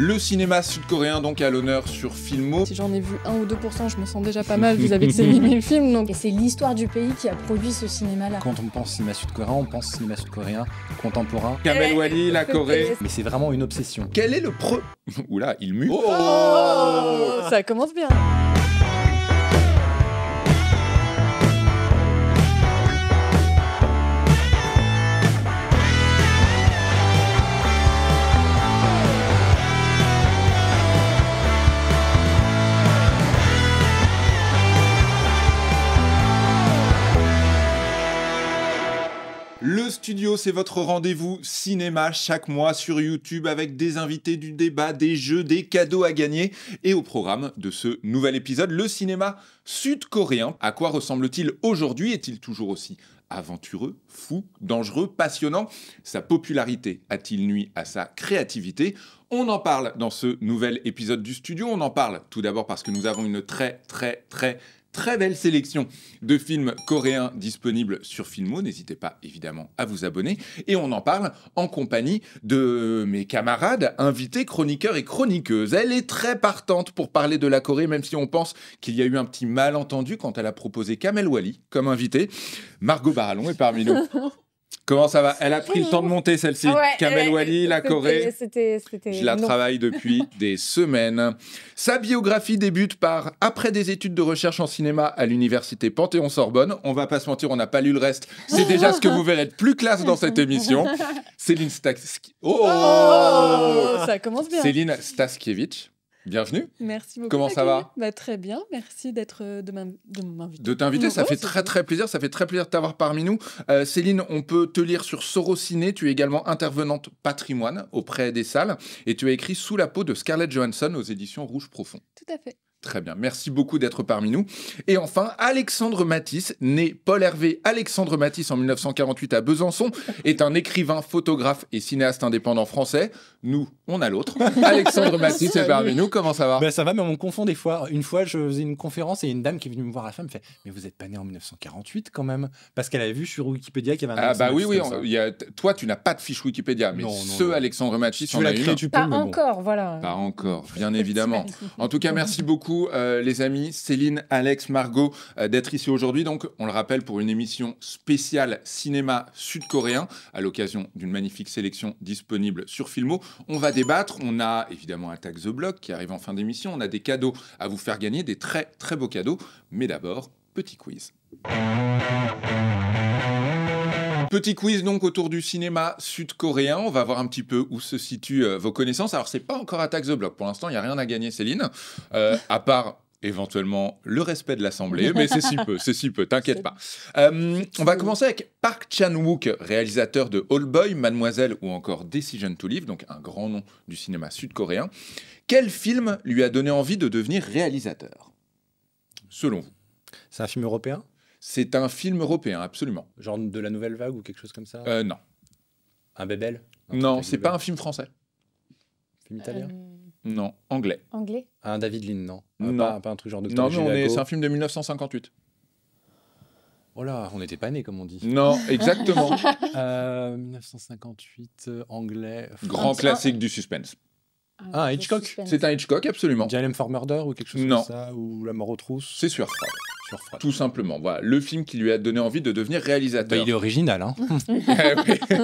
Le cinéma sud-coréen donc à l'honneur sur Filmo. Si j'en ai vu 1 ou 2%, je me sens déjà pas mal vis-à-vis de ces 8000 films. Donc... c'est l'histoire du pays qui a produit ce cinéma-là. Quand on pense cinéma sud-coréen, on pense cinéma sud-coréen contemporain. Kamel Wali, eh, la eh, Corée. Eh, Mais c'est vraiment une obsession. Quel est le pre... Oula, il mue. oh ça commence bien. c'est votre rendez-vous cinéma chaque mois sur YouTube avec des invités du débat, des jeux, des cadeaux à gagner. Et au programme de ce nouvel épisode, le cinéma sud-coréen. À quoi ressemble-t-il aujourd'hui Est-il toujours aussi aventureux, fou, dangereux, passionnant Sa popularité a-t-il nuit à sa créativité on en parle dans ce nouvel épisode du studio. On en parle tout d'abord parce que nous avons une très très très très belle sélection de films coréens disponibles sur Filmo. N'hésitez pas évidemment à vous abonner. Et on en parle en compagnie de mes camarades, invités, chroniqueurs et chroniqueuses. Elle est très partante pour parler de la Corée, même si on pense qu'il y a eu un petit malentendu quand elle a proposé Kamel Wali comme invité. Margot Barallon est parmi nous. Comment ça va Elle a pris le temps de monter celle-ci. Kamel la Corée. Je la travaille depuis des semaines. Sa biographie débute par Après des études de recherche en cinéma à l'université Panthéon-Sorbonne. On va pas se mentir, on n'a pas lu le reste. C'est déjà ce que vous verrez être plus classe dans cette émission. Céline Staskiewicz. Oh, oh, Ça commence bien. Céline Staskiewicz Bienvenue. Merci beaucoup. Comment ça va bah, Très bien, merci d'être euh, de m'inviter. De t'inviter, ça fait très très plaisir, ça fait très plaisir de t'avoir parmi nous. Euh, Céline, on peut te lire sur Sorociné, tu es également intervenante patrimoine auprès des salles et tu as écrit Sous la peau de Scarlett Johansson aux éditions Rouge Profond. Tout à fait. Très bien, merci beaucoup d'être parmi nous. Et enfin, Alexandre Matisse, né Paul Hervé Alexandre Matisse en 1948 à Besançon, est un écrivain, photographe et cinéaste indépendant français. Nous, on a l'autre. Alexandre Matisse est parmi nous, comment ça va ben, Ça va, mais on me confond des fois. Une fois, je faisais une conférence et une dame qui est venue me voir à la fin me fait « Mais vous n'êtes pas né en 1948 quand même ?» Parce qu'elle avait vu sur Wikipédia qu'il y avait un Ah bah oui, oui, a, toi tu n'as pas de fiche Wikipédia, mais ce Alexandre Matisse, tu la a Tu peux, pas encore, voilà. Pas encore, bien évidemment. En tout cas, merci beaucoup euh, les amis, Céline, Alex, Margot, euh, d'être ici aujourd'hui. Donc, on le rappelle, pour une émission spéciale cinéma sud-coréen, à l'occasion d'une magnifique sélection disponible sur Filmo. On va débattre. On a évidemment Attack the Block qui arrive en fin d'émission. On a des cadeaux à vous faire gagner, des très, très beaux cadeaux. Mais d'abord, petit quiz. Petit quiz donc autour du cinéma sud-coréen. On va voir un petit peu où se situent euh, vos connaissances. Alors, c'est pas encore Attack the Block. Pour l'instant, il n'y a rien à gagner, Céline. Euh, à part éventuellement le respect de l'Assemblée, mais c'est si peu, c'est si peu, t'inquiète pas. Euh, on va commencer avec Park Chan-wook, réalisateur de All Boy, Mademoiselle ou encore Decision to Live, donc un grand nom du cinéma sud-coréen. Quel film lui a donné envie de devenir réalisateur Selon vous. C'est un film européen c'est un film européen, absolument. Genre de la Nouvelle Vague ou quelque chose comme ça euh, Non. Un Bébel Non, c'est pas un film français. film italien euh, Non, anglais. Anglais ah, Un David Lean, non. Euh, non. Pas, un truc genre de. Non, non, c'est un film de 1958. Oh là, on n'était pas nés, comme on dit. Non, exactement. 1958, euh, anglais. Grand classique du suspense. Ah, ah Hitchcock. C'est un Hitchcock, absolument. Dialem for Murder ou quelque chose comme ça, ou La mort aux trousses. C'est sûr. Tout simplement. Voilà, le film qui lui a donné envie de devenir réalisateur. Bah, il est original. Hein eh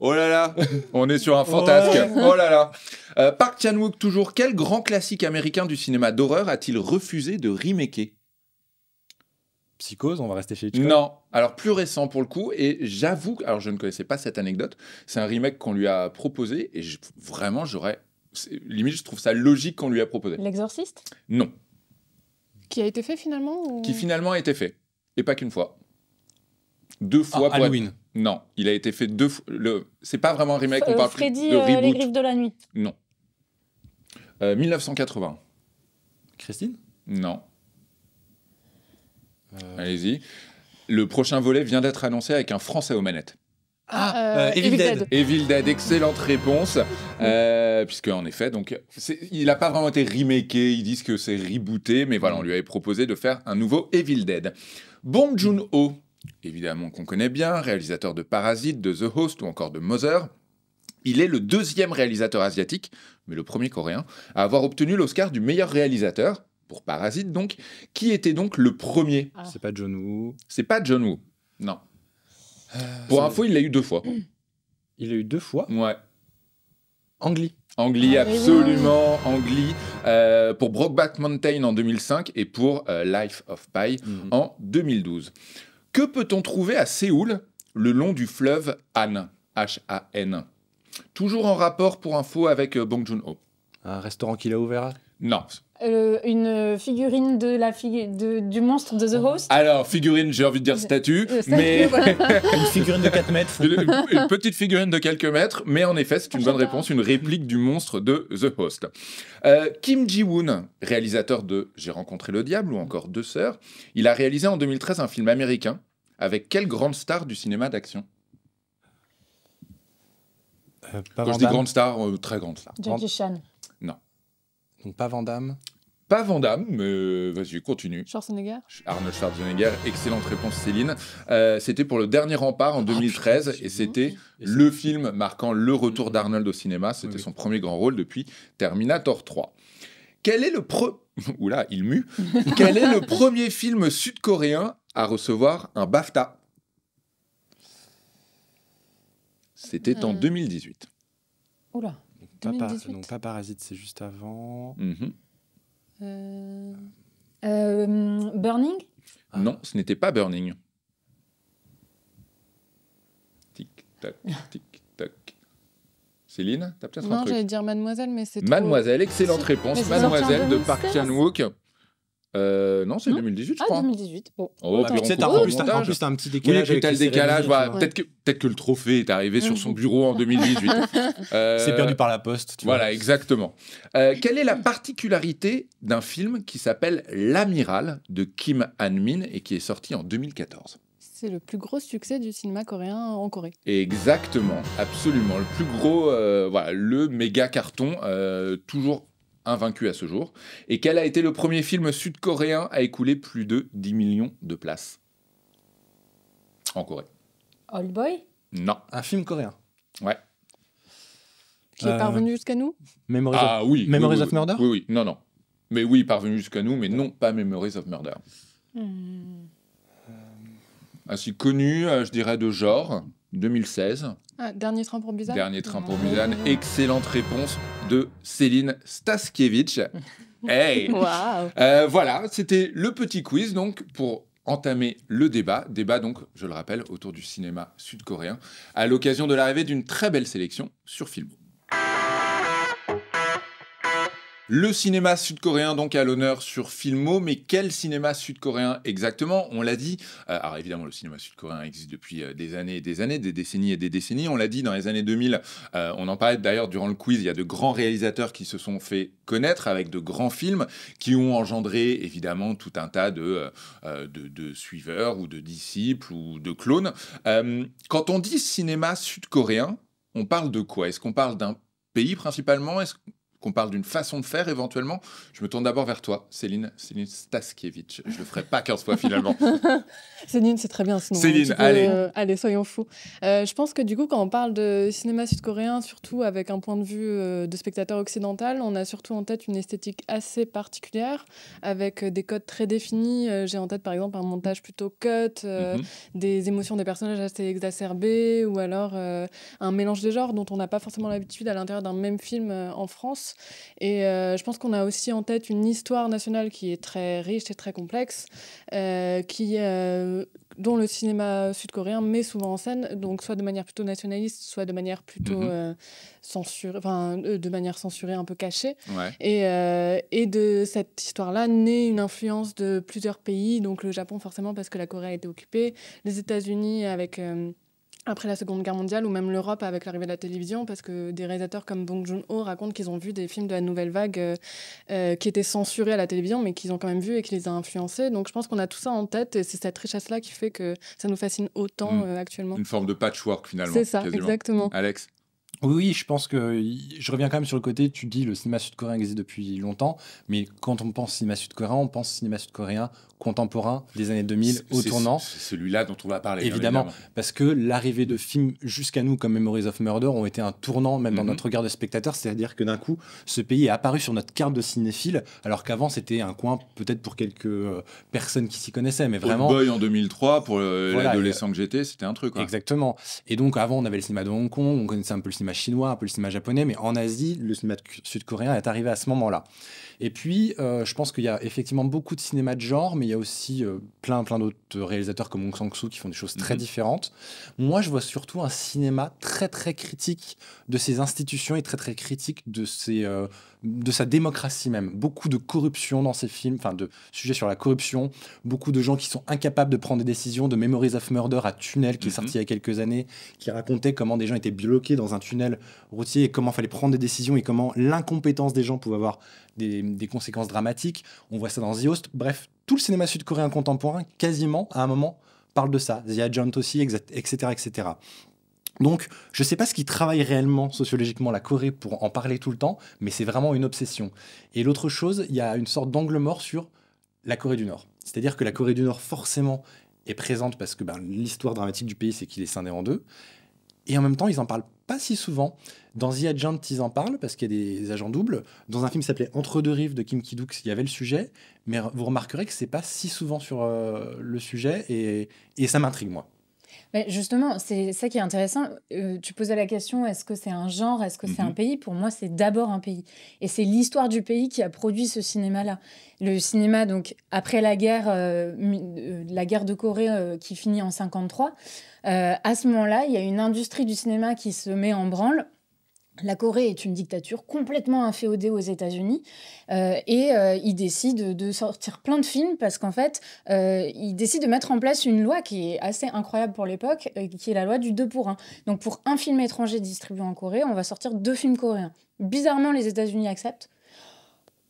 oh là là, on est sur un fantasque. Oh là là. Euh, Park Chan-wook, toujours, quel grand classique américain du cinéma d'horreur a-t-il refusé de remaker Psychose, on va rester chez Hitchcock. Non, alors plus récent pour le coup, et j'avoue, alors je ne connaissais pas cette anecdote, c'est un remake qu'on lui a proposé, et vraiment j'aurais, limite je trouve ça logique qu'on lui a proposé. L'exorciste Non. Qui a été fait finalement Qui finalement a été fait. Et pas qu'une fois. Deux fois ah, pour Halloween. Non, il a été fait deux fois. Le... C'est pas vraiment un remake, on euh, parle de euh, reboot. les griffes de la nuit. Non. 1980. Euh, Christine Non. Allez-y. Le prochain volet vient d'être annoncé avec un Français aux manettes. Ah, euh, euh, Evil, Dead. Evil Dead, excellente réponse. Euh, puisque en effet, donc, il n'a pas vraiment été remaké. Ils disent que c'est rebooté, mais voilà, on lui avait proposé de faire un nouveau Evil Dead. Bon, Joon-ho, évidemment qu'on connaît bien, réalisateur de Parasite, de The Host ou encore de Mother. Il est le deuxième réalisateur asiatique, mais le premier coréen, à avoir obtenu l'Oscar du meilleur réalisateur pour Parasite, donc, qui était donc le premier. Ah. C'est pas John Woo. C'est pas John Woo. Non. Euh, pour info, il l'a eu deux fois. Il l'a eu deux fois Ouais. Angli. Angli, ah, absolument, oui. Euh, pour Brockback Mountain en 2005 et pour euh, Life of Pi mhm. en 2012. Que peut-on trouver à Séoul le long du fleuve Han H-A-N. Toujours en rapport pour info avec Bong Joon-ho. Un restaurant qu'il a ouvert Non, euh, une figurine de la de, du monstre de The Host Alors, figurine, j'ai envie de dire euh, euh, statue, mais. une figurine de 4 mètres. une petite figurine de quelques mètres, mais en effet, c'est une bonne réponse, une réplique du monstre de The Host. Kim Ji-woon, réalisateur de J'ai rencontré le diable ou encore Deux sœurs, il a réalisé en 2013 un film américain avec quelle grande star du cinéma d'action Quand je dis grande star, très grande star. Jackie Chan. Donc pas Van Pas Van mais euh, vas-y, continue. Schwarzenegger Arnold Schwarzenegger, excellente réponse Céline. Euh, c'était pour Le Dernier Rempart en 2013 ah, et c'était le film marquant le retour d'Arnold au cinéma. C'était son premier grand rôle depuis Terminator 3. Quel est le pre... Oula, il mue. Quel est le premier film sud-coréen à recevoir un BAFTA C'était en 2018. Euh. Oula pas non, pas Parasite, c'est juste avant. Mhm. Euh, euh, Burning ah. Non, ce n'était pas Burning. Tic-tac, tic-tac. Céline, peut-être Non, j'allais dire Mademoiselle, mais c'est Mademoiselle, excellente réponse. Mademoiselle de Park Chan-wook. Euh, non, c'est 2018, je ah, 2018. Bon. Oh, en, plus, t'as, un petit décalage. Oui, le décalage. Bah, peut-être, que, peut que le trophée est arrivé sur son bureau en 2018. Euh, c'est perdu par la poste. Tu voilà, exactement. Euh, quelle est la particularité d'un film qui s'appelle L'Amiral de Kim Han-min et qui est sorti en 2014 c'est le plus gros succès du cinéma coréen en Corée. Exactement, absolument. Le plus gros, voilà, le méga carton, toujours invaincu à ce jour, et quel a été le premier film sud-coréen à écouler plus de 10 millions de places en Corée. Old Boy Non. Un film coréen Ouais. Qui est parvenu euh, jusqu'à nous Memories of- ah oui. of Murder Oui, oui, non, non. Mais oui, parvenu jusqu'à nous, mais non, pas Memories of Murder. Hmm. Ainsi connu, euh, je dirais, de genre. 2016. Ah, dernier train pour Busan. Dernier train pour Busan. Excellente réponse de Céline Staskiewicz. hey euh, Voilà, c'était le petit quiz donc pour entamer le débat. Débat donc, je le rappelle, autour du cinéma sud-coréen à l'occasion de l'arrivée d'une très belle sélection sur film le cinéma sud-coréen donc à l'honneur sur Filmo, mais quel cinéma sud-coréen exactement On l'a dit, euh, alors évidemment le cinéma sud-coréen existe depuis euh, des années et des années, des décennies et des décennies, on l'a dit dans les années 2000, euh, on en parlait d'ailleurs durant le quiz, il y a de grands réalisateurs qui se sont fait connaître avec de grands films qui ont engendré évidemment tout un tas de, de, suiveurs ou de disciples ou de clones. quand on dit cinéma sud-coréen, on parle de quoi Est-ce qu'on parle d'un pays principalement qu'on parle d'une façon de faire éventuellement. Je me tourne d'abord vers toi, Céline, Staskiewicz. Je le ferai pas 15 fois finalement. Céline, c'est très bien ce nom. Céline, allez. Euh, allez, soyons fous. Euh, je pense que du coup, quand on parle de cinéma sud-coréen, surtout avec un point de vue euh, de spectateur occidental, on a surtout en tête une esthétique assez particulière, avec des codes très définis. J'ai en tête par exemple un montage plutôt cut, mhm. des émotions des personnages assez exacerbées, ou alors un mélange des genres dont on n'a pas forcément l'habitude à l'intérieur d'un même film en France. Et euh, je pense qu'on a aussi en tête une histoire nationale qui est très riche et très complexe, euh, qui, euh, dont le cinéma sud-coréen met souvent en scène, donc soit de manière plutôt nationaliste, soit de manière plutôt mhm. censurée, enfin de manière censurée, un peu cachée. Et, et de cette histoire-là naît une influence de plusieurs pays, donc le Japon forcément parce que la Corée a été occupée, les États-Unis avec après la Seconde Guerre mondiale ou même l'Europe avec l'arrivée de la télévision, parce que des réalisateurs comme Bong Joon-ho racontent qu'ils ont vu des films de la nouvelle vague euh, euh, qui étaient censurés à la télévision, mais qu'ils ont quand même vu et qui les a influencés. Donc je pense qu'on a tout ça en tête et c'est cette richesse-là qui fait que ça nous fascine autant hmm. euh, actuellement. Une forme de patchwork finalement. C'est ça, exactement. Alex oui, je pense que je reviens quand même sur le côté, tu dis le cinéma sud-coréen existe depuis longtemps, mais quand on pense cinéma sud-coréen, on pense cinéma sud-coréen contemporain des années 2000 au tournant. C'est celui-là dont on va parler. Hein, évidemment, parce que l'arrivée de films jusqu'à nous comme Memories of Murder ont été un tournant même dans mhm. notre regard de spectateur, c'est-à-dire que d'un coup, ce pays est apparu sur notre carte de cinéphile, alors qu'avant c'était un coin peut-être pour quelques euh, personnes qui s'y connaissaient, mais vraiment... Boy en 2003, pour euh, l'adolescent euh, que j'étais, c'était un truc. Exactement. Et donc avant, on avait le cinéma de Hong Kong, on connaissait un peu le cinéma chinois, un peu le cinéma japonais, mais en Asie, le cinéma sud-coréen est arrivé à ce moment-là. Et puis, euh, je pense qu'il y a effectivement beaucoup de cinéma de genre, mais il y a aussi euh, plein, plein d'autres réalisateurs comme Hong Sang-soo qui font des choses très mhm. différentes. Moi, je vois surtout un cinéma très, très critique de ces institutions et très, très critique de, ces, euh, de sa démocratie même. Beaucoup de corruption dans ces films, enfin, de sujets sur la corruption, beaucoup de gens qui sont incapables de prendre des décisions, de Memories of Murder à Tunnel, qui est sorti mhm. il y a quelques années, qui racontait comment des gens étaient bloqués dans un tunnel routier et comment il fallait prendre des décisions et comment l'incompétence des gens pouvait avoir des des conséquences dramatiques. On voit ça dans The Host. Bref, tout le cinéma sud-coréen contemporain, quasiment, à un moment, parle de ça. The Agent aussi, etc. etc. Donc, je ne sais pas ce qui travaille réellement sociologiquement la Corée pour en parler tout le temps, mais c'est vraiment une obsession. Et l'autre chose, il y a une sorte d'angle mort sur la Corée du Nord. C'est-à-dire que la Corée du Nord, forcément, est présente parce que ben, l'histoire dramatique du pays, c'est qu'il est scindé en deux. Et en même temps, ils en parlent pas si souvent. Dans The Agent, ils en parlent parce qu'il y a des agents doubles. Dans un film qui s'appelait Entre deux rives de Kim Kidooks, il y avait le sujet, mais vous remarquerez que c'est pas si souvent sur euh, le sujet et ça m'intrigue moi. Mais justement, c'est ça qui est intéressant. Euh, tu posais la question est-ce que c'est un genre Est-ce que c'est un mhm. pays Pour moi, c'est d'abord un pays. Et c'est l'histoire du pays qui a produit ce cinéma-là. Le cinéma, donc, après la guerre, euh, euh, la guerre de Corée qui finit en 1953, à ce moment-là, il y a une industrie du cinéma qui se met en branle la Corée est une dictature complètement inféodée aux États-Unis euh, et il euh, ils décident de, sortir plein de films parce qu'en fait, euh, ils décident de mettre en place une loi qui est assez incroyable pour l'époque, euh, qui est la loi du 2 pour 1. Donc pour un film étranger distribué en Corée, on va sortir deux films coréens. Bizarrement, les États-Unis acceptent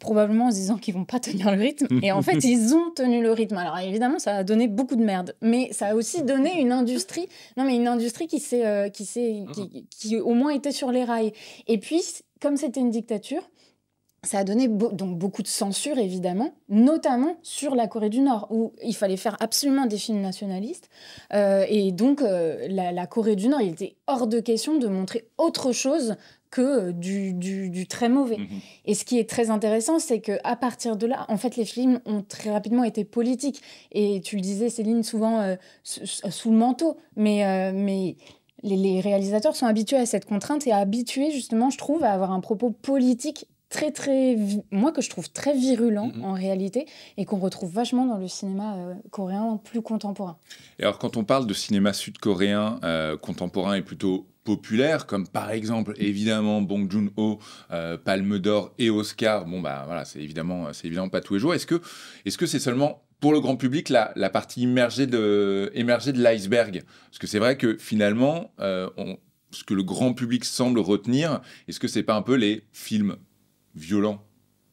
probablement en se disant qu'ils vont pas tenir le rythme. Et en fait, ils ont tenu le rythme. Alors évidemment, ça a donné beaucoup de merde, mais ça a aussi donné une industrie. Non, mais une industrie qui s'est, euh, qui, qui, qui au moins était sur les rails. Et puis, comme c'était une dictature, ça a donné donc beaucoup de censure, évidemment, notamment sur la Corée du Nord, où il fallait faire absolument des films nationalistes. Euh, et donc, euh, la, la, Corée du Nord, il était hors de question de montrer autre chose que euh, du, très mauvais. Mhm. Et ce qui est très intéressant, c'est que à partir de là, en fait, les films ont très rapidement été politiques. Et tu le disais, Céline, souvent euh, sous le manteau. Mais, euh, mais les, réalisateurs sont habitués à cette contrainte et habitués, justement, je trouve, à avoir un propos politique très très moi que je trouve très virulent mhm. en réalité et qu'on retrouve vachement dans le cinéma coréen plus contemporain. Et alors quand on parle de cinéma sud-coréen contemporain et plutôt populaires, comme par exemple évidemment Bong Joon-ho, euh, Palme d'Or et Oscar. Bon bah voilà, c'est évidemment, euh, évidemment pas tous les jours. Est-ce que, est-ce que c'est seulement pour le grand public la, partie immergée de, émergée de l'iceberg Parce que c'est vrai que finalement, euh, ce que le grand public semble retenir, est-ce que c'est pas un peu les films violents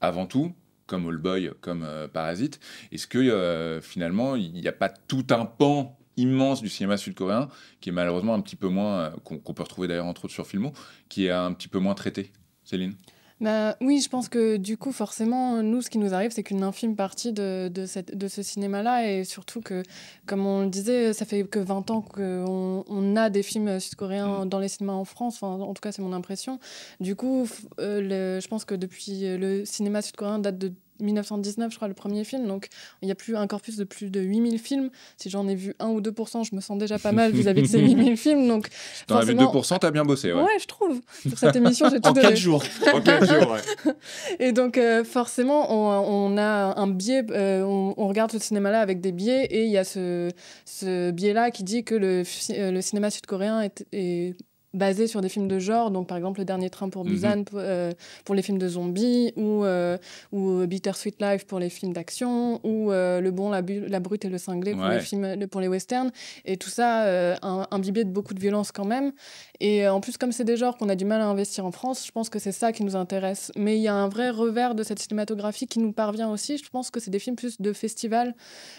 avant tout comme All Boy, comme Parasite, est-ce que finalement il n'y a pas tout un pan immense du cinéma sud-coréen, qui est malheureusement un petit peu moins, euh, qu'on peut retrouver d'ailleurs entre autres sur Filmo, qui est un petit peu moins traité. Céline bah, oui, je pense que du coup, forcément, nous, ce qui nous arrive, c'est qu'une infime partie de, ce cinéma-là, et surtout que, comme on le disait, ça fait que 20 ans qu'on on a des films sud-coréens mm. dans les cinémas en France, en tout cas, c'est mon impression. Du coup, euh, je pense que depuis euh, le cinéma sud-coréen date de 1919, je crois, le premier film. Donc, il n'y a plus un corpus de plus de 8000 films. Si j'en ai vu 1 ou 2%, je me sens déjà pas mal vis-à-vis de ces 8000 films. Donc, t'en as vu 2%, t'as bien bossé. Ouais. je trouve. Pour cette émission, j'ai tout en 4 jours. en 4 jours, Et donc, euh, forcément, on, a un biais. Euh, on, regarde ce cinéma-là avec des biais. Et il y a ce, ce biais-là qui dit que le, euh, le cinéma sud-coréen est, est basé sur des films de genre, donc par exemple Le Dernier Train pour mhm. Busan euh, pour les films de zombies, ou, euh, ou euh, Bittersweet Life pour les films d'action, ou Le Bon, la, Brute et le Cinglé pour, les, films, pour les westerns, et tout ça imbibé de beaucoup de violence quand même. Et en plus, comme c'est des genres qu'on a du mal à investir en France, je pense que c'est ça qui nous intéresse. Mais il y a un vrai revers de cette cinématographie qui nous parvient aussi. Je pense que c'est des films plus de festival,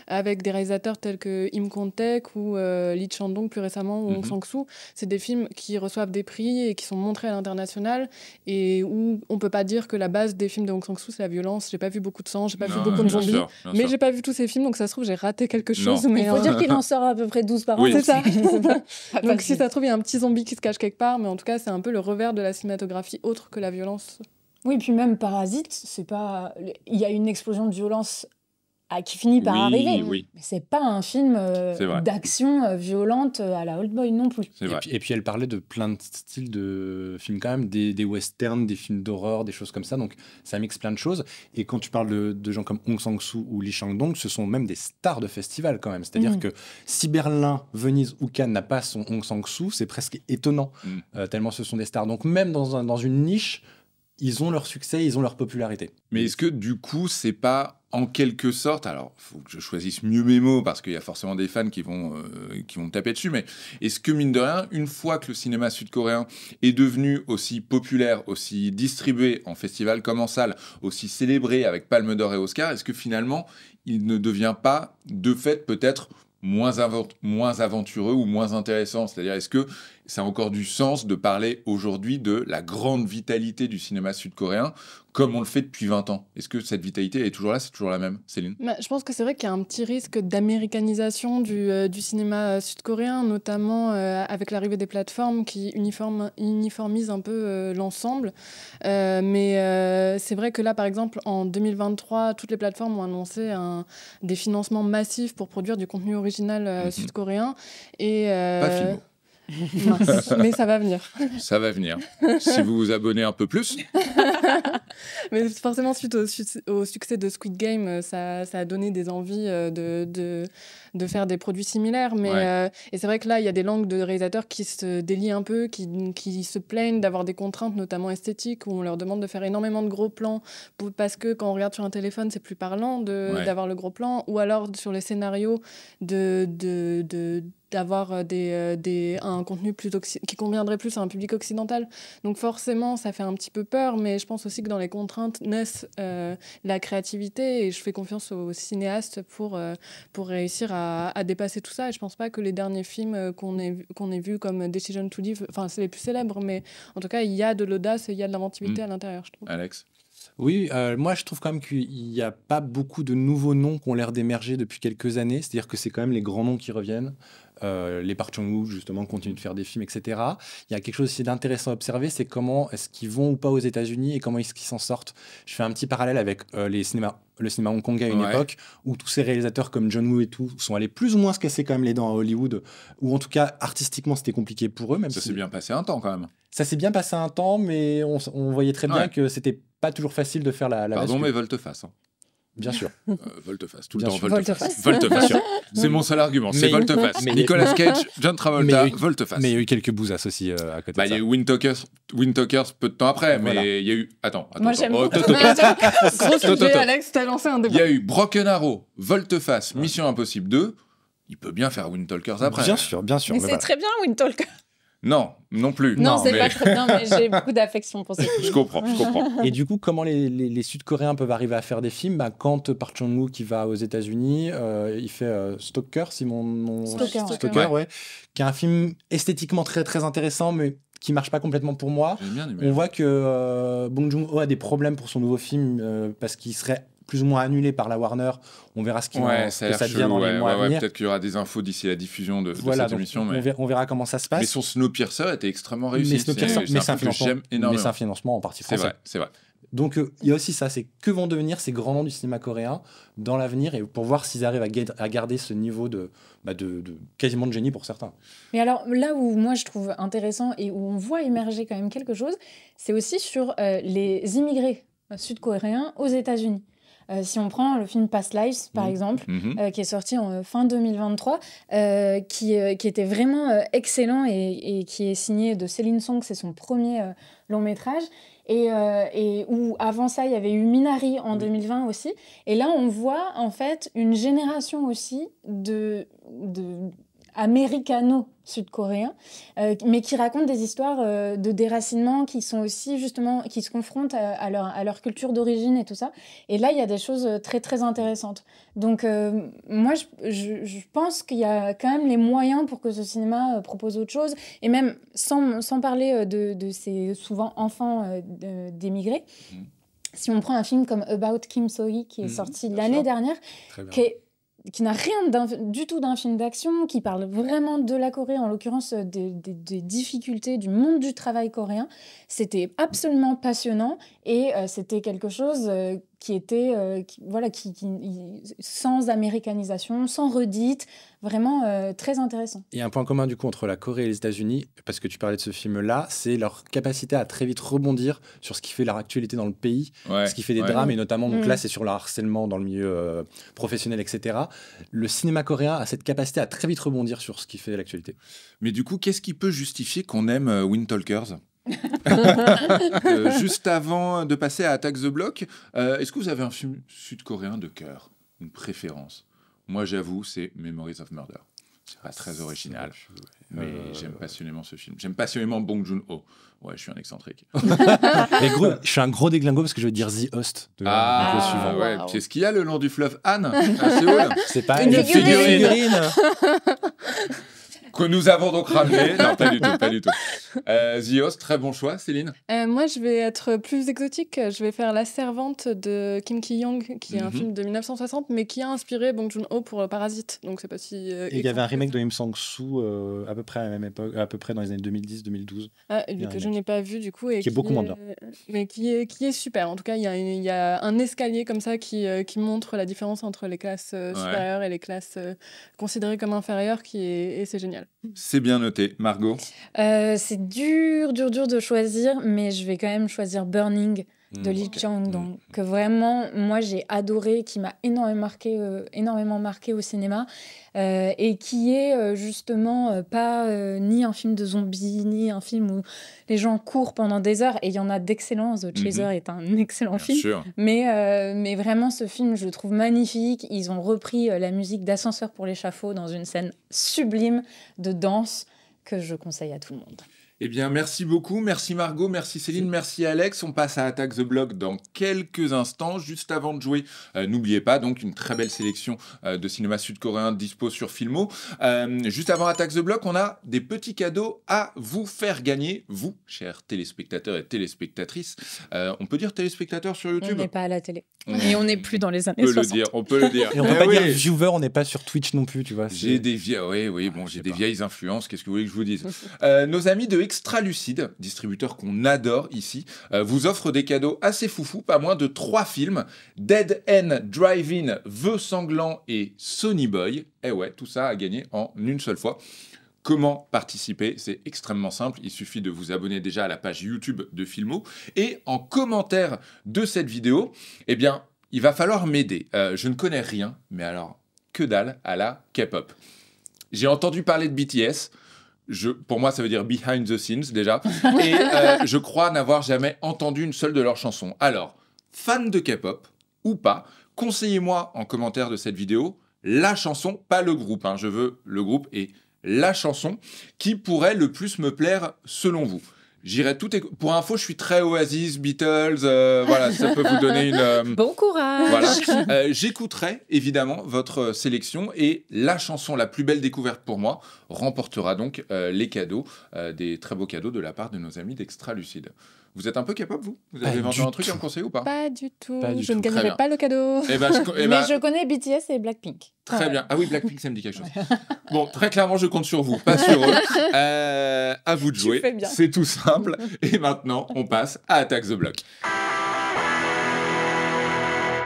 avec des réalisateurs tels que Im Kontek ou Lee Chandong plus récemment, ou Hong mhm. Sang-soo. C'est des films qui reçoivent des prix et qui sont montrés à l'international et où on peut pas dire que la base des films de Hong Sang-soo c'est la violence. J'ai pas vu beaucoup de sang, j'ai pas vu beaucoup de zombies, mais j'ai pas vu tous ces films donc ça se trouve j'ai raté quelque chose. Mais il faut euh, dire qu'il en sort à peu près 12 par an. c'est ça. donc si ça se trouve il y a un petit zombie qui se cache quelque part, mais en tout cas c'est un peu le revers de la cinématographie autre que la violence. Oui, puis même Parasite, c'est pas. Il y a une explosion de violence ah, qui finit par arriver. Mais c'est pas un film euh, d'action euh, violente euh, à la Old Boy non plus. Et puis, elle parlait de plein de styles de films quand même, des, westerns, des films d'horreur, des choses comme ça. Donc ça mixe plein de choses. Et quand tu parles de, gens comme Hong Sang-soo ou Lee Chang-dong, ce sont même des stars de festival quand même. C'est-à-dire mm. que si Berlin, Venise ou Cannes n'a pas son Hong Sang-soo, c'est presque étonnant mm. tellement ce sont des stars. Donc même dans, dans une niche ils ont leur succès, ils ont leur popularité. Mais est-ce que du coup, c'est pas en quelque sorte, alors il faut que je choisisse mieux mes mots parce qu'il y a forcément des fans qui vont euh, qui vont me taper dessus, mais est-ce que mine de rien, une fois que le cinéma sud-coréen est devenu aussi populaire, aussi distribué en festival comme en salle, aussi célébré avec Palme d'Or et Oscar, est-ce que finalement il ne devient pas de fait peut-être moins, moins aventureux ou moins intéressant C'est-à-dire est-ce que ça a encore du sens de parler aujourd'hui de la grande vitalité du cinéma sud-coréen comme on le fait depuis 20 ans. Est-ce que cette vitalité est toujours là C'est toujours la même, Céline bah, Je pense que c'est vrai qu'il y a un petit risque d'américanisation du, euh, cinéma euh, sud-coréen, notamment euh, avec l'arrivée des plateformes qui uniformisent un peu l'ensemble. mais c'est vrai que là, par exemple, en 2023, toutes les plateformes ont annoncé un, des financements massifs pour produire du contenu original mhm. sud-coréen. Et, Pas mais ça va venir. Ça va venir. Si vous vous abonnez un peu plus. mais forcément, suite au, succès de Squid Game, euh, ça, a donné des envies euh, de, de, faire des produits similaires. Mais, euh, et c'est vrai que là, il y a des langues de réalisateurs qui se délient un peu, qui, se plaignent d'avoir des contraintes, notamment esthétiques, où on leur demande de faire énormément de gros plans, parce que quand on regarde sur un téléphone, c'est plus parlant d'avoir le gros plan. Ou alors sur les scénarios de, de, de d'avoir euh, des, euh, des, un contenu plus qui conviendrait plus à un public occidental. Donc forcément, ça fait un petit peu peur, mais je pense aussi que dans les contraintes naissent euh, la créativité et je fais confiance aux cinéastes pour, pour réussir à, à, dépasser tout ça. Et je pense pas que les derniers films qu'on ait, qu'on ait vus comme Decision to Live, enfin, c'est les plus célèbres, mais en tout cas, il y a de l'audace et il y a de l'inventivité mm. à l'intérieur, je trouve. Alex oui, moi je trouve quand même qu'il n'y a pas beaucoup de nouveaux noms qui ont l'air d'émerger depuis quelques années. C'est-à-dire que c'est quand même les grands noms qui reviennent. Euh, les Park Chan-wook justement continuent de faire des films, etc. Il y a quelque chose aussi d'intéressant à observer, c'est comment est-ce qu'ils vont ou pas aux États-Unis et comment est-ce s'en sortent. Je fais un petit parallèle avec euh, les cinémas le cinéma Hong Kong à une époque où tous ces réalisateurs comme John Woo et tout sont allés plus ou moins se casser quand même les dents à Hollywood, ou en tout cas artistiquement c'était compliqué pour eux. Même ça s'est bien passé un temps quand même. Ça s'est bien passé un temps, mais on, voyait très bien que c'était pas toujours facile de faire la. la Pardon, mais volte face. Hein. Bien sûr. Euh, volte-face, tout le temps, volte-face. C'est mon seul argument, c'est volte-face. Nicolas Cage, John Travolta, volte-face. Mais il y a eu quelques bousasses aussi euh, à côté bah, de ça. Il y a eu Wind Talkers, peu de temps après, mais il y a eu. Attends, attends. Moi j'aime oh, Gros sujet, Alex, t'as lancé un débat. Il y a eu Broken Arrow, volte-face, Mission Impossible 2 il peut bien faire Wind Talkers après. Bien sûr, bien sûr. Mais, c'est très bien Wind Talkers. Non, non plus. Non, c'est pas très mais j'ai beaucoup d'affection pour ça. je comprends, je comprends. Et du coup, comment les, Sud-Coréens peuvent arriver à faire des films bah, Quand Park Chung-woo qui va aux États-Unis, euh, il fait euh, Stalker, si mon nom. Stalker, Stalker, ouais. Qui est un film esthétiquement très très intéressant, mais qui marche pas complètement pour moi. On voit que euh, Bong Joon-ho a des problèmes pour son nouveau film parce qu'il serait plus ou moins annulé par la Warner. On verra ce qui ouais, ça, que devient dans les mois à venir. Peut-être qu'il y aura des infos d'ici la diffusion de, cette émission. Mais... On, verra, comment ça se passe. Mais son Snowpiercer été extrêmement réussi. Mais c'est un, financement en partie français. C'est vrai, Donc euh, il y a aussi ça, c'est que vont devenir ces grands noms du cinéma coréen dans l'avenir et pour voir s'ils arrivent à, garder ce niveau bah, de, de, quasiment de génie pour certains. Mais alors là où moi je trouve intéressant et où on voit émerger quand même quelque chose, c'est aussi sur euh, les immigrés sud-coréens aux États-Unis. Euh, si on prend le film Past Lives, par mm-hmm. exemple, mm-hmm. Euh, qui est sorti en euh, fin 2023, qui, qui, était vraiment excellent et, et, qui est signé de Céline Song, c'est son premier long métrage. Et, et, où avant ça, il y avait eu Minari en 2020 aussi. Et là, on voit en fait une génération aussi de, de américano-sud-coréen, euh, mais qui racontent des histoires euh, de déracinement qui sont aussi justement, qui se confrontent à, leur, à leur, culture d'origine et tout ça. Et là, il y a des choses euh, très très intéressantes. Donc moi, je, je, pense qu'il y a quand même les moyens pour que ce cinéma propose autre chose, et même sans, sans parler de, de, ces souvent enfants d'émigrés. Mhm. si on prend un film comme About Kim So-hee qui est mhm, sorti l'année dernière, qui est qui n'a rien du tout d'un film d'action, qui parle vraiment de la Corée, en l'occurrence euh, des, difficultés du monde du travail coréen. C'était absolument passionnant et euh, c'était quelque chose euh, qui était euh, voilà qui, sans américanisation, sans redite, vraiment euh, très intéressant. Et un point commun du coup entre la Corée et les États-Unis, parce que tu parlais de ce film-là, c'est leur capacité à très vite rebondir sur ce qui fait leur actualité dans le pays, ce qui fait des drames et notamment donc mm. là c'est sur le harcèlement dans le milieu euh, professionnel etc. Le cinéma coréen a cette capacité à très vite rebondir sur ce qui fait l'actualité. Mais du coup qu'est-ce qui peut justifier qu'on aime Wind Talkers euh, juste avant de passer à Attack the Block, euh, est-ce que vous avez un film sud-coréen de cœur, une préférence Moi, j'avoue, c'est Memories of Murder. C'est pas très original, mais euh, j'aime passionnément ce film. J'aime passionnément Bong Joon-ho. Ouais, je suis un excentrique. mais gros, je suis un gros déglingo parce que je veux dire The Host. ah, C'est ce qu'il y a le long du fleuve Han C'est pas une, figurine. que nous avons donc ramené. non, pas du tout, pas du tout. Euh, Zios, très bon choix, Céline. Euh, moi, je vais être plus exotique. Je vais faire La Servante de Kim Ki-young, qui est un mhm. film de 1960, mais qui a inspiré Bong Joon-ho pour Parasite. Donc, c'est pas si. Euh, et il y avait un remake de Im Sang-soo à peu près à la même époque, à peu près dans les années 2010-2012. Ah, que je n'ai pas vu du coup. Et qui, est beaucoup moins bien. Mais qui est, qui est super. En tout cas, il y, a il y a un escalier comme ça qui, qui montre la différence entre les classes supérieures et les classes considérées comme inférieures qui est, et c'est génial. C'est bien noté. Margot euh, C'est dur, dur, dur de choisir, mais je vais quand même choisir Burning Mm. de Lee Chang, mm. donc que vraiment moi j'ai adoré, qui m'a énormément marqué, euh, énormément marqué au cinéma euh, et qui est euh, justement pas ni un film de zombies ni un film où les gens courent pendant des heures et il y en a d'excellents. The mhm. Chaser est un excellent film, mais mais vraiment ce film je le trouve magnifique. Ils ont repris la musique d'ascenseur pour l'échafaud dans une scène sublime de danse que je conseille à tout le monde. Eh bien, merci beaucoup. Merci Margot, merci Céline, merci Alex. On passe à Attack the Block dans quelques instants, juste avant de jouer. Euh, n'oubliez pas, donc, une très belle sélection euh, de cinéma sud-coréen dispo sur Filmo. Euh, juste avant Attack the Block, on a des petits cadeaux à vous faire gagner, vous, chers téléspectateurs et téléspectatrices. on peut dire téléspectateurs sur YouTube On n'est pas à la télé. Et on n'est plus dans les années on peut Le dire, on peut le dire. on eh peut pas dire viewer, on n'est pas sur Twitch non plus, tu vois. J'ai des vieilles, oui, oui, ah, bon, j'ai des vieilles influences, qu'est-ce que vous voulez que je vous dise Nos amis de Lucide, distributeur qu'on adore ici, euh, vous offre des cadeaux assez foufou, pas moins de trois films Dead End, Drive-In, Vœux sanglant et Sony Boy. Eh ouais, tout ça a gagné en une seule fois. Comment participer C'est extrêmement simple. Il suffit de vous abonner déjà à la page YouTube de Filmo. Et en commentaire de cette vidéo, eh bien, il va falloir m'aider. Euh, je ne connais rien, mais alors que dalle à la K-pop. J'ai entendu parler de BTS pour moi, ça veut dire behind the scenes déjà. Et euh, je crois n'avoir jamais entendu une seule de leurs chansons. Alors, fan de K-pop ou pas, conseillez-moi en commentaire de cette vidéo la chanson, pas le groupe. Hein, je veux le groupe et la chanson qui pourrait le plus me plaire selon vous. J'irai tout. Éc... Pour info, je suis très Oasis, Beatles. Euh, voilà, ça peut vous donner une. Euh, bon courage. Voilà. Euh, j'écouterai évidemment votre sélection et la chanson la plus belle découverte pour moi remportera donc les cadeaux, des très beaux cadeaux de la part de nos amis d'Extra Lucide. Vous êtes un peu capable, vous Vous avez vendu un truc à me conseiller ou pas Pas du tout. je ne gagnerai pas le cadeau. Eh ben, eh Mais ben, je connais BTS et Blackpink. Très bien. Ah oui, Blackpink, ça me dit quelque chose. Bon, très clairement, je compte sur vous, pas sur eux. Euh, à vous de jouer. bien. C'est tout simple. Et maintenant, on passe à Attack the Block.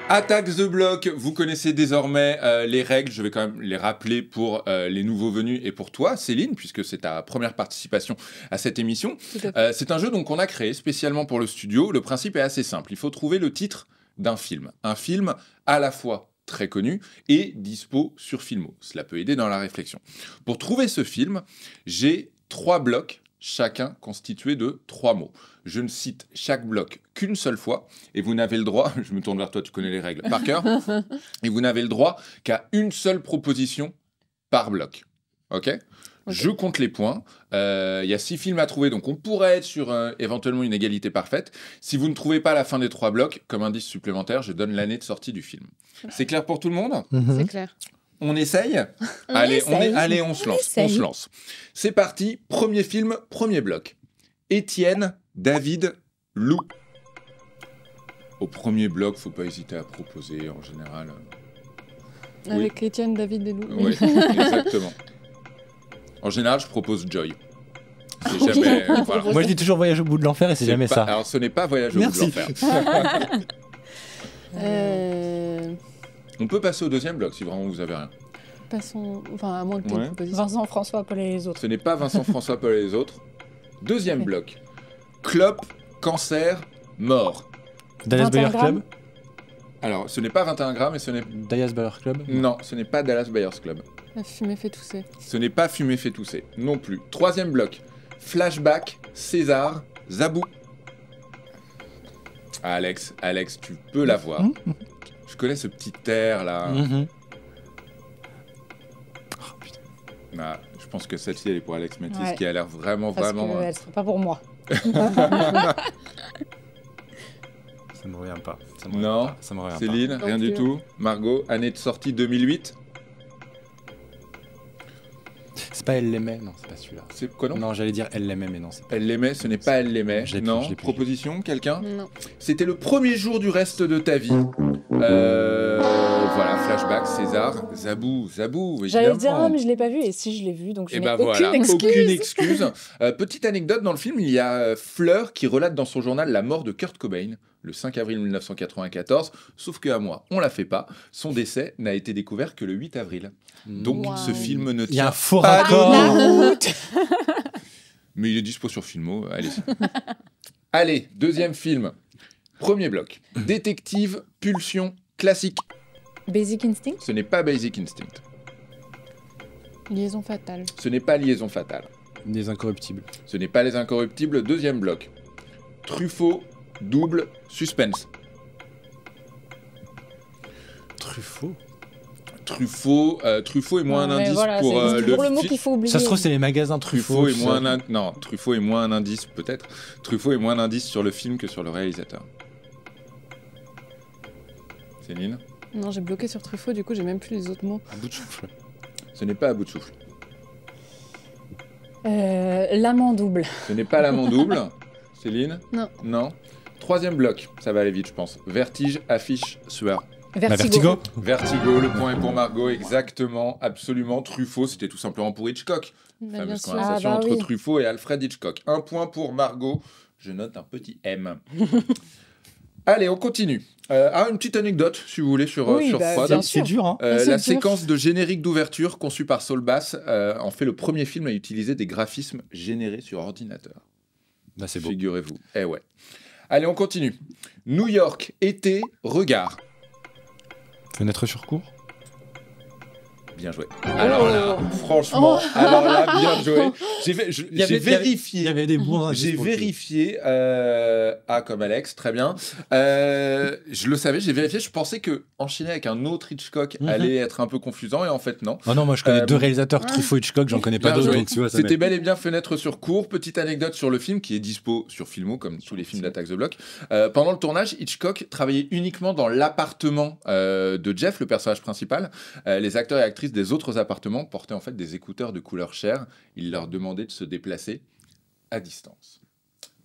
Attaque the Block, vous connaissez désormais euh, les règles, je vais quand même les rappeler pour euh, les nouveaux venus et pour toi Céline, puisque c'est ta première participation à cette émission. Euh, c'est un jeu donc qu'on a créé spécialement pour le studio, le principe est assez simple, il faut trouver le titre d'un film, un film à la fois très connu et dispo sur Filmo, cela peut aider dans la réflexion. Pour trouver ce film, j'ai trois blocs, chacun constitué de trois mots je ne cite chaque bloc qu'une seule fois, et vous n'avez le droit, je me tourne vers toi, tu connais les règles par cœur, et vous n'avez le droit qu'à une seule proposition par bloc. Ok Je compte les points. Euh, il y a six films à trouver, donc on pourrait être sur euh, éventuellement une égalité parfaite. Si vous ne trouvez pas la fin des trois blocs, comme indice supplémentaire, je donne l'année de sortie du film. C'est clair pour tout le monde mhm. C'est clair. On essaye allez, On est, allez, on se lance. on se lance. C'est parti. Premier film, premier bloc. Étienne David Lou. Au premier bloc, faut pas hésiter à proposer en général. Euh, Avec oui. David et Lou. Oui, exactement. En général, je propose Joy. Euh, Moi, je dis toujours voyage au bout de l'enfer et c'est jamais ça. Alors, ce n'est pas voyage au bout de l'enfer. Euh, On peut passer au deuxième bloc si vraiment vous avez rien. Passons, enfin, à moins que Vincent, François, Paul et les autres. Ce n'est pas Vincent, François, Paul et les autres. Deuxième bloc. Club Cancer Mort. Dallas Bayer Club Alors, ce n'est pas 21 grammes et ce n'est. Dallas Bayer Club Non, ce n'est pas Dallas Bayers Club. La fumée fait tousser. Ce n'est pas fumée fait tousser, non plus. Troisième bloc Flashback, César, Zabou. Alex, Alex, tu peux la voir mmh. Je connais ce petit air là. Oh, je pense que celle-ci, elle est pour Alex Matisse, qui a l'air vraiment, vraiment. elle sera pas pour moi ça me revient pas. Ça me revient non, pas. Céline, rien du tout. Margot, année de sortie 2008 c'est pas Elle l'aimait, non, c'est pas celui-là. C'est quoi non Non, j'allais dire Elle l'aimait, mais non. c'est pas... Elle l'aimait, ce n'est pas Elle l'aimait. Non, plus, proposition, quelqu'un Non. C'était le premier jour du reste de ta vie. Euh... euh euh, voilà, flashback, César, Zabou, Zabou. J'allais dire, hein, mais je l'ai pas vu, et si je l'ai vu, donc je eh n'ai ben aucune, excuse. Euh, petite anecdote, dans le film, il y a euh, Fleur qui relate dans son journal la mort de Kurt Cobain le 5 avril 1994, sauf que à moi, on la fait pas. Son décès n'a été découvert que le 8 avril. Donc mmh. ce film ne tient il y a route. mais il est dispo sur Filmo, allez. allez, deuxième film. Premier bloc. Détective, pulsion, classique. Basic Instinct Ce n'est pas Basic Instinct. Liaison fatale. Ce n'est pas Liaison fatale. Les incorruptibles. Ce n'est pas Les incorruptibles, deuxième bloc. Truffaut, double, suspense. Truffaut Truffaut, euh, Truffaut et moins un indice pour, euh, le, le, mot qu'il faut oublier. Ça se trouve c'est les magasins Truffaut. et moins un non, Truffaut est moins un indice peut-être. Truffaut est moins un indice sur le film que sur le réalisateur. Céline. Non, j'ai bloqué sur Truffaut, du coup, j'ai même plus les autres mots. À bout de souffle. Ce n'est pas à bout de souffle. Euh, l'amant double. Ce n'est pas double. Céline Non. Non. Troisième bloc, ça va aller vite, je pense. Vertige, affiche, sueur. Vertigo. Bah, Vertigo. le point est pour Margot, exactement, absolument. Truffaut, c'était tout simplement pour Hitchcock. La bah, conversation ah, bah entre Truffaut et Alfred Hitchcock. Un point pour Margot, je note un petit M. Allez, on continue. Euh, ah, une petite anecdote, si vous voulez, sur, euh, sur bah, C'est dur. Hein. Euh, ah, la séquence de générique d'ouverture conçue par Saul Bass en fait le premier film à utiliser des graphismes générés sur ordinateur. Bah, c'est beau. Figurez-vous. Eh ouais. Allez, on continue. New York, été, regard. Fenêtre sur cours Bien joué. Oh. Alors là, franchement, oh. alors là, bien joué. J'ai vérifié. Il y avait des J'ai vérifié. Euh, ah, comme Alex, très bien. Euh, je le savais, j'ai vérifié. Je pensais que enchaîner avec un autre Hitchcock mhm. allait être un peu confusant et en fait, non. Oh non, moi je connais euh, deux réalisateurs, Truffaut Hitchcock, j'en connais pas d'autres. C'était bel et bien Fenêtre sur cours. Petite anecdote sur le film qui est dispo sur Filmo, comme tous les films d'Attaque the Block. pendant le tournage, Hitchcock travaillait uniquement dans l'appartement de Jeff, le personnage principal. les acteurs et actrices des autres appartements portaient en fait des écouteurs de couleur chère. Il leur demandait de se déplacer à distance.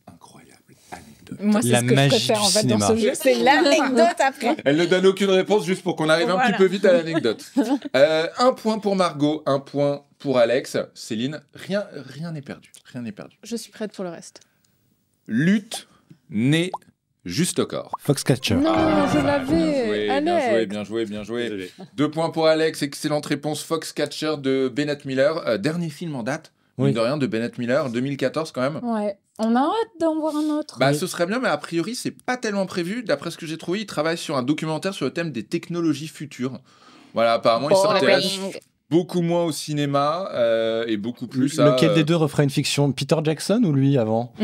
Incroyable. Anecdote. Moi, c'est ce que je préfère, en fait, dans ce jeu. C'est l'anecdote après. Elle ne donne aucune réponse, juste pour qu'on arrive un petit peu vite à l'anecdote. Euh, un point pour Margot, un point pour Alex. Céline, rien n'est perdu. Rien n'est perdu. Je suis prête pour le reste. Lutte, née, Juste au corps. Foxcatcher. Non, ah, je l'avais. Bien, bien joué, bien joué, bien joué. Deux points pour Alex. Excellente réponse. Foxcatcher de Bennett Miller. Euh, dernier film en date. Oui. De rien, de Bennett Miller, 2014 quand même. Ouais. On a hâte d'en voir un autre. Bah, ce serait bien, mais a priori, c'est pas tellement prévu. D'après ce que j'ai trouvé, il travaille sur un documentaire sur le thème des technologies futures. Voilà, apparemment, il s'intéresse beaucoup moins au cinéma euh, et beaucoup plus Lequel des euh, deux referait une fiction Peter Jackson ou lui avant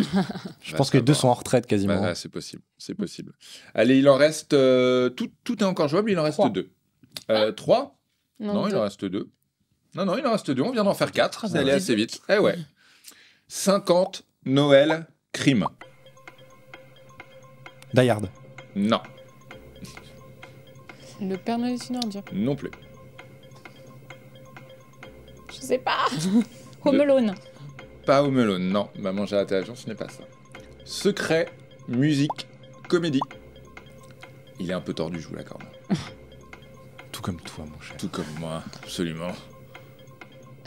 Je bah, pense que les deux sont en retraite quasiment. Bah, c'est possible, c'est possible. Allez, il en reste. Euh, tout, est encore jouable, il en reste deux. Ah. trois Non, il en reste deux. Non, non, il en reste deux. On vient d'en faire quatre. C'est ah, assez vite. Eh ouais. 50 Noël Crime. Dayard. Non. Le Père Noël est Non plus je sais pas. Au Alone. Pas au Alone, non. Maman, bah, manger à l'intelligence, ce n'est pas ça. Secret, musique, comédie. Il est un peu tordu, je vous l'accorde. tout comme toi, mon cher. Tout comme moi, absolument.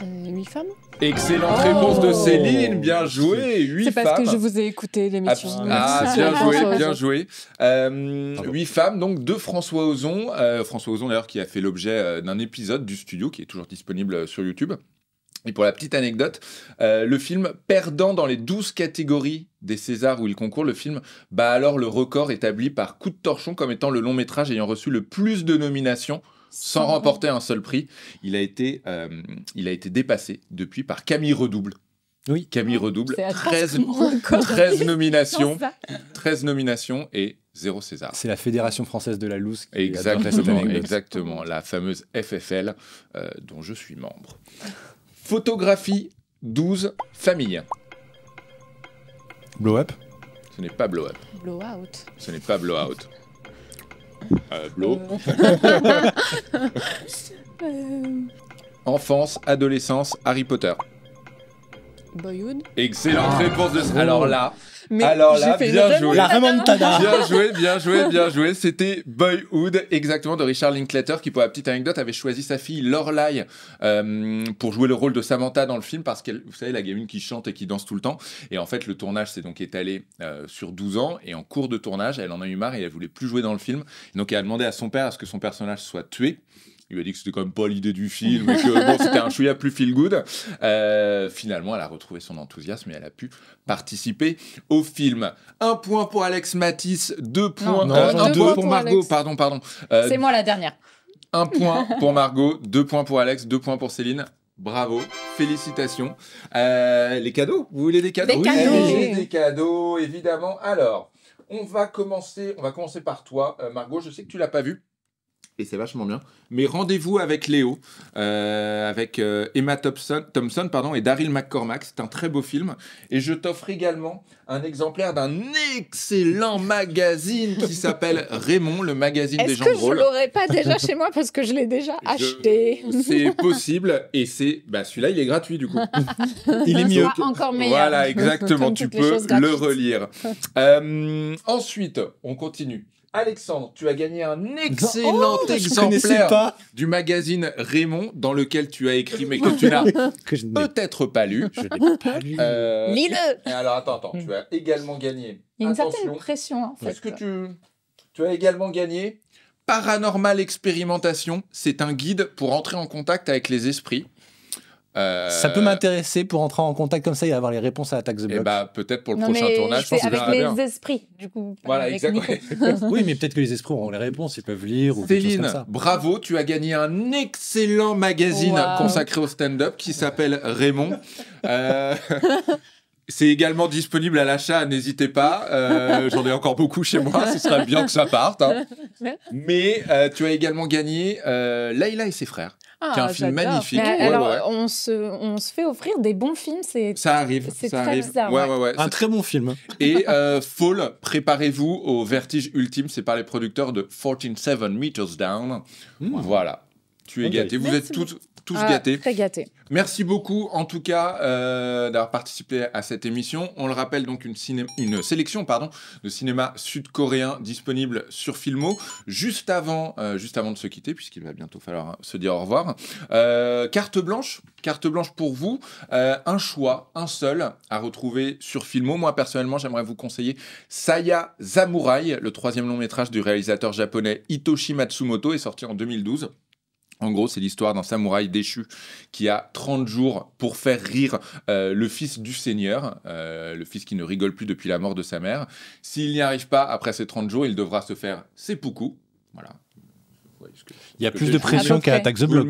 Euh, huit femmes Excellente oh. réponse de Céline, bien joué, huit femmes. C'est parce que je vous ai écouté l'émission. Ah, bien joué, bien joué. Euh, femmes, donc de François Ozon. Euh, François Ozon d'ailleurs qui a fait l'objet euh, d'un épisode du studio qui est toujours disponible sur YouTube. Et pour la petite anecdote, le film perdant dans les 12 catégories des Césars où il concourt, le film bat alors le record établi par Coup de Torchon comme étant le long métrage ayant reçu le plus de nominations sans remporter un seul prix. Il a été, euh, il a été dépassé depuis par Camille Redouble. Oui. Camille Redouble, 13, 13 nominations, 13 nominations et zéro César. C'est la Fédération française de la loose. Exactement, exactement, la fameuse FFL euh, dont je suis membre. Photographie 12 famille. Blow up Ce n'est pas blow up. Blow out. Ce n'est pas blow out. Euh, euh. euh, Enfance, adolescence, Harry Potter. Boyhood. Excellente ah. réponse de. Alors là, alors là, bien joué. La Bien joué, bien joué, bien joué. C'était Boyhood, exactement, de Richard Linklater, qui, pour la petite anecdote, avait choisi sa fille Lorelai euh, pour jouer le rôle de Samantha dans le film, parce qu'elle, vous savez, la gamine qui chante et qui danse tout le temps. Et en fait, le tournage s'est donc étalé euh, sur 12 ans, et en cours de tournage, elle en a eu marre et elle voulait plus jouer dans le film. donc, elle a demandé à son père à ce que son personnage soit tué. Il lui a dit que c'était quand même pas l'idée du film, et que c'était un chouïa plus feel good. Euh, finalement, elle a retrouvé son enthousiasme et elle a pu participer au film. Un point pour Alex Matisse, deux points, euh, pour Margot, pardon, pardon. Euh, C'est moi la dernière. Un point pour Margot, deux points pour Alex, deux points pour Céline. Bravo, félicitations. les cadeaux, vous voulez des cadeaux Des cadeaux, oui, des cadeaux évidemment. Alors, on va commencer, on va commencer par toi, Margot. Je sais que tu l'as pas vu et c'est vachement bien. Mais rendez-vous avec Léo, euh, avec euh, Emma Thompson, pardon, et Daryl McCormack. C'est un très beau film. Et je t'offre également un exemplaire d'un excellent magazine qui s'appelle Raymond, le magazine des gens drôles. Est-ce que je l'aurais pas déjà chez moi parce que je l'ai déjà acheté C'est possible et c'est bah, celui-là il est gratuit du coup. il est mieux. Encore meilleur. Voilà exactement. tu peux le relire. Euh, ensuite, on continue. Alexandre, tu as gagné un excellent oh, exemplaire du magazine Raymond dans lequel tu as écrit mais que tu n'as peut-être pas lu. Je n'ai pas euh, lu. Alors attends, attends, tu as également gagné. Il y a une certaine pression en fait. ce que tu tu as également gagné Paranormal Expérimentation, c'est un guide pour entrer en contact avec les esprits. Ça peut euh, m'intéresser pour entrer en contact comme ça et avoir les réponses à la taxe de Et bah, peut-être pour le prochain tournage, je pense avec les esprits, du coup. Voilà, exactement. oui, mais peut-être que les esprits auront les réponses, ils peuvent lire ou quelque comme ça. bravo, tu as gagné un excellent magazine consacré au stand-up qui s'appelle Raymond. Euh, c'est également disponible à l'achat, n'hésitez pas. Euh, j'en ai encore beaucoup chez moi, ce serait bien que ça parte. Hein. Mais tu as également gagné euh, et ses frères. Ah, un film magnifique. On, se, on se fait offrir des bons films. C'est, ça arrive. arrive. un très bon film. Hein. Et euh, Fall, préparez-vous au vertige ultime. C'est par les producteurs de 147 Meters Down. Mmh. Voilà. Tu es gâté. Vous êtes toutes ah, très Merci beaucoup, en tout cas, euh, d'avoir participé à cette émission. On le rappelle, donc, une, une sélection pardon, de cinéma sud-coréen disponible sur Filmo. Juste avant, euh, juste avant de se quitter, puisqu'il va bientôt falloir hein, se dire au revoir, euh, carte blanche, carte blanche pour vous, un choix, un seul à retrouver sur Filmo. Moi, personnellement, j'aimerais vous conseiller Saya Zamurai, le troisième long métrage du réalisateur japonais Hitoshi Matsumoto, est sorti en 2012. En gros, c'est l'histoire d'un samouraï déchu qui a 30 jours pour faire rire euh, le fils du seigneur, euh, le fils qui ne rigole plus depuis la mort de sa mère. S'il n'y arrive pas après ces 30 jours, il devra se faire seppuku. Voilà, il y a plus de pression qu'à Attack the Block.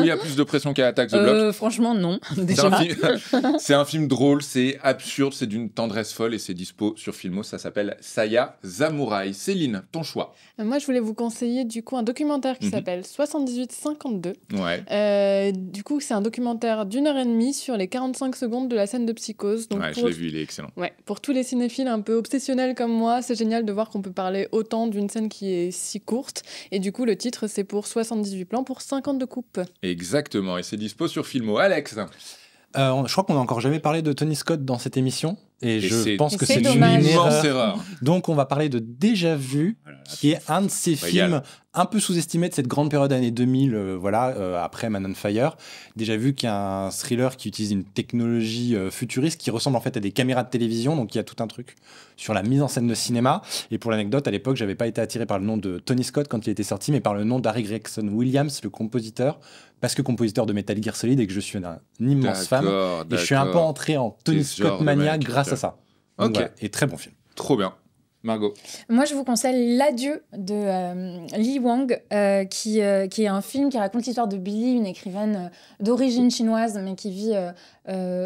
il y a plus de pression qu'à Attack the Block. franchement, non. C'est un, film drôle, c'est absurde, c'est d'une tendresse folle et c'est dispo sur Filmo. Ça s'appelle Saya Zamurai. Céline, ton choix. Euh, moi, je voulais vous conseiller du coup un documentaire qui mhm. s'appelle 7852. Ouais. Euh, du coup, c'est un documentaire d'une heure et demie sur les 45 secondes de la scène de psychose. Donc ouais, je l'ai vu, il est excellent. Ouais, pour tous les cinéphiles un peu obsessionnels comme moi, c'est génial de voir qu'on peut parler autant d'une scène qui est si courte. Et du coup, le titre, c'est pour 78 plans pour 52 coupes. Exactement, et c'est dispo sur Filmo. Alex euh, Je crois qu'on n'a encore jamais parlé de Tony Scott dans cette émission. Et, je pense que c'est une immense erreur. Donc on va parler de Déjà Vu, qui est un de ces films un peu sous-estimé de cette grande période année 2000, euh, voilà, euh, après Man on Fire. Déjà vu qui est un thriller qui utilise une technologie euh, futuriste qui ressemble en fait à des caméras de télévision, donc il y a tout un truc sur la mise en scène de cinéma. Et pour l'anecdote, à l'époque, j'avais pas été attiré par le nom de Tony Scott quand il était sorti, mais par le nom d'Harry Gregson Williams, le compositeur, parce que compositeur de Metal Gear Solid et que je suis un, immense femme Et je suis un peu entré en Tony Scott mania grâce c'est ça. ok. Et très bon film. Trop bien. Margot. Moi, je vous conseille L'adieu de euh, Li Wang, euh, qui, euh, qui est un film qui raconte l'histoire de Billy, une écrivaine d'origine chinoise, mais qui vit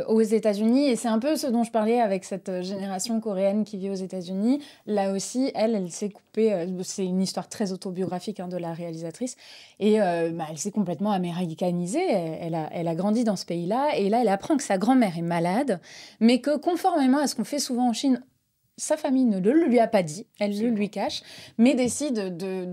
aux États-Unis. Et c'est un peu ce dont je parlais avec cette génération coréenne qui vit aux États-Unis. Là aussi, elle, elle s'est coupée. c'est une histoire très autobiographique hein, de la réalisatrice. Et bah, elle s'est complètement américanisée. Elle elle a grandi dans ce pays-là. Et là, elle apprend que sa grand-mère est malade, mais que conformément à ce qu'on fait souvent en Chine, sa famille ne le lui a pas dit, elle le lui cache, mais décide de,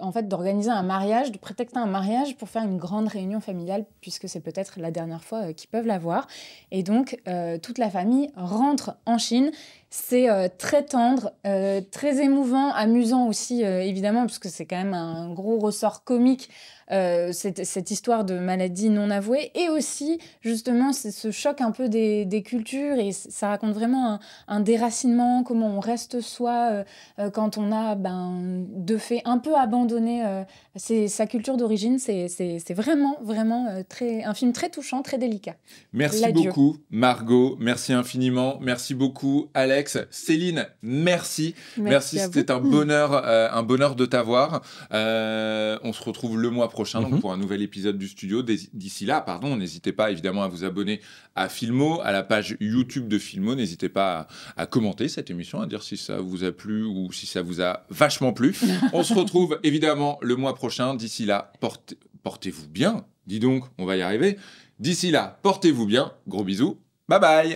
en fait, d'organiser un mariage, de prétexter un mariage pour faire une grande réunion familiale, puisque c'est peut-être la dernière fois euh, qu'ils peuvent la voir. Et donc, euh, toute la famille rentre en Chine c'est euh, très tendre, euh, très émouvant, amusant aussi, euh, évidemment, parce que c'est quand même un gros ressort comique, cette, cette, histoire de maladie non avouée. Et aussi, justement, ce choc un peu des, des cultures, et ça raconte vraiment un, déracinement, comment on reste soi quand on a, ben, de fait, un peu abandonné sa culture d'origine. C'est vraiment, vraiment très, un film très touchant, très délicat. Merci beaucoup, Margot. Merci infiniment. Merci beaucoup, Alex. Céline, merci. Merci, c'était un bonheur, euh, un bonheur de t'avoir. Euh, on se retrouve le mois prochain mhm. pour un nouvel épisode du studio. D'ici là, pardon, n'hésitez pas évidemment à vous abonner à Filmo, à la page YouTube de Filmo. N'hésitez pas à, commenter cette émission, à dire si ça vous a plu ou si ça vous a vachement plu. on se retrouve évidemment le mois prochain. D'ici là, portez-vous bien. Dis donc, on va y arriver. D'ici là, portez-vous bien. Gros bisous. Bye bye.